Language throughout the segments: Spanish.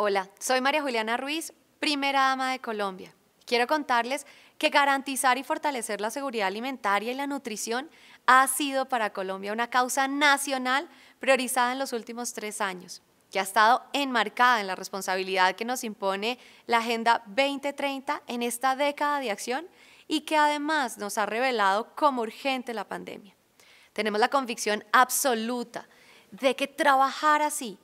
Hola, soy María Juliana Ruiz, primera dama de Colombia. Quiero contarles que garantizar y fortalecer la seguridad alimentaria y la nutrición ha sido para Colombia una causa nacional priorizada en los últimos tres años, que ha estado enmarcada en la responsabilidad que nos impone la Agenda 2030 en esta década de acción y que además nos ha revelado como urgente la pandemia. Tenemos la convicción absoluta de que trabajar así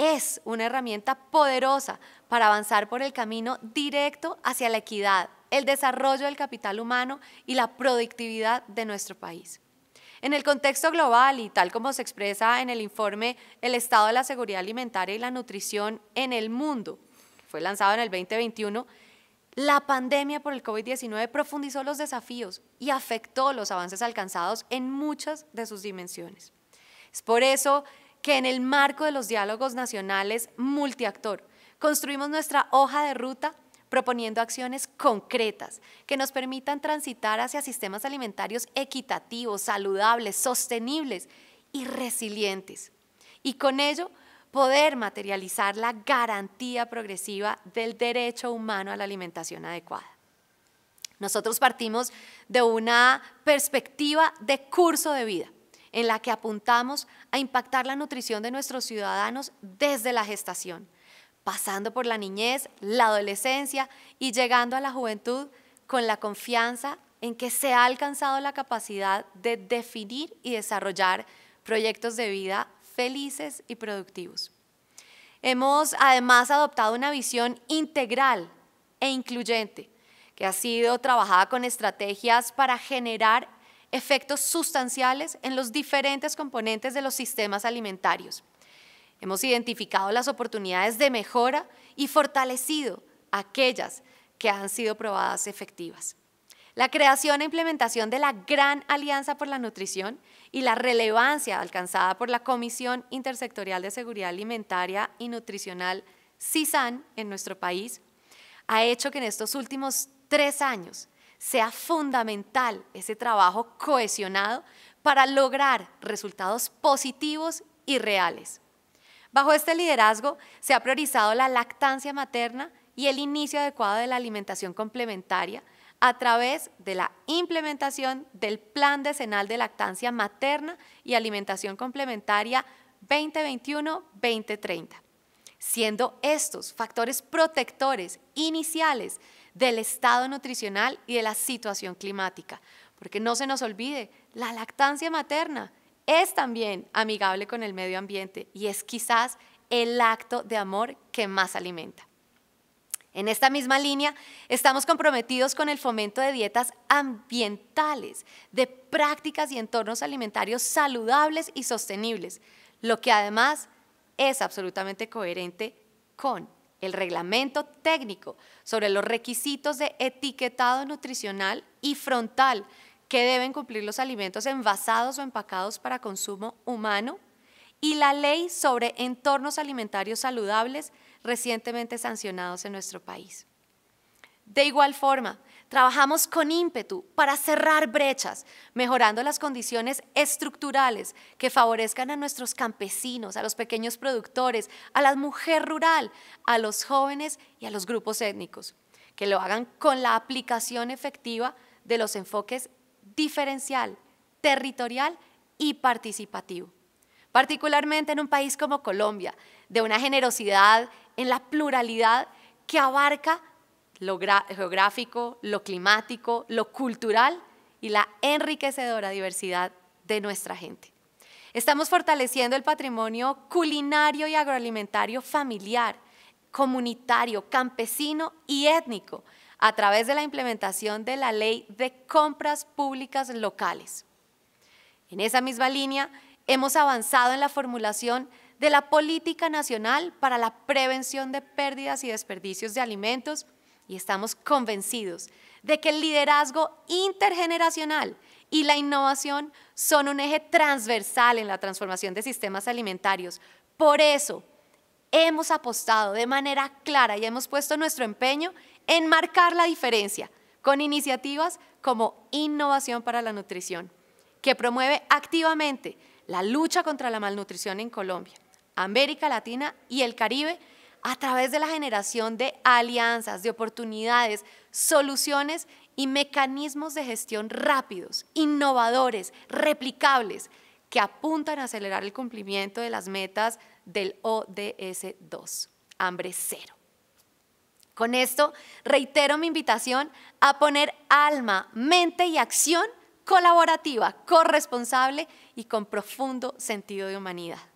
es una herramienta poderosa para avanzar por el camino directo hacia la equidad, el desarrollo del capital humano y la productividad de nuestro país. En el contexto global y tal como se expresa en el informe El estado de la seguridad alimentaria y la nutrición en el mundo, que fue lanzado en el 2021, la pandemia por el COVID-19 profundizó los desafíos y afectó los avances alcanzados en muchas de sus dimensiones. Es por eso que en el marco de los diálogos nacionales multiactor construimos nuestra hoja de ruta proponiendo acciones concretas que nos permitan transitar hacia sistemas alimentarios equitativos, saludables, sostenibles y resilientes. Y con ello poder materializar la garantía progresiva del derecho humano a la alimentación adecuada. Nosotros partimos de una perspectiva de curso de vida en la que apuntamos a impactar la nutrición de nuestros ciudadanos desde la gestación, pasando por la niñez, la adolescencia y llegando a la juventud con la confianza en que se ha alcanzado la capacidad de definir y desarrollar proyectos de vida felices y productivos. Hemos además adoptado una visión integral e incluyente que ha sido trabajada con estrategias para generar efectos sustanciales en los diferentes componentes de los sistemas alimentarios. Hemos identificado las oportunidades de mejora y fortalecido aquellas que han sido probadas efectivas. La creación e implementación de la Gran Alianza por la Nutrición y la relevancia alcanzada por la Comisión Intersectorial de Seguridad Alimentaria y Nutricional CISAN en nuestro país ha hecho que en estos últimos tres años sea fundamental ese trabajo cohesionado para lograr resultados positivos y reales. Bajo este liderazgo se ha priorizado la lactancia materna y el inicio adecuado de la alimentación complementaria a través de la implementación del Plan Decenal de Lactancia Materna y Alimentación Complementaria 2021-2030, siendo estos factores protectores iniciales del estado nutricional y de la situación climática. Porque no se nos olvide, la lactancia materna es también amigable con el medio ambiente y es quizás el acto de amor que más alimenta. En esta misma línea, estamos comprometidos con el fomento de dietas ambientales, de prácticas y entornos alimentarios saludables y sostenibles, lo que además es absolutamente coherente con el reglamento técnico sobre los requisitos de etiquetado nutricional y frontal que deben cumplir los alimentos envasados o empacados para consumo humano y la ley sobre entornos alimentarios saludables recientemente sancionados en nuestro país. De igual forma, Trabajamos con ímpetu para cerrar brechas, mejorando las condiciones estructurales que favorezcan a nuestros campesinos, a los pequeños productores, a la mujer rural, a los jóvenes y a los grupos étnicos, que lo hagan con la aplicación efectiva de los enfoques diferencial, territorial y participativo. Particularmente en un país como Colombia, de una generosidad en la pluralidad que abarca lo geográfico, lo climático, lo cultural y la enriquecedora diversidad de nuestra gente. Estamos fortaleciendo el patrimonio culinario y agroalimentario familiar, comunitario, campesino y étnico a través de la implementación de la ley de compras públicas locales. En esa misma línea, hemos avanzado en la formulación de la Política Nacional para la Prevención de Pérdidas y Desperdicios de Alimentos y estamos convencidos de que el liderazgo intergeneracional y la innovación son un eje transversal en la transformación de sistemas alimentarios. Por eso hemos apostado de manera clara y hemos puesto nuestro empeño en marcar la diferencia con iniciativas como Innovación para la Nutrición, que promueve activamente la lucha contra la malnutrición en Colombia, América Latina y el Caribe a través de la generación de alianzas, de oportunidades, soluciones y mecanismos de gestión rápidos, innovadores, replicables, que apuntan a acelerar el cumplimiento de las metas del ODS 2, hambre cero. Con esto reitero mi invitación a poner alma, mente y acción colaborativa, corresponsable y con profundo sentido de humanidad.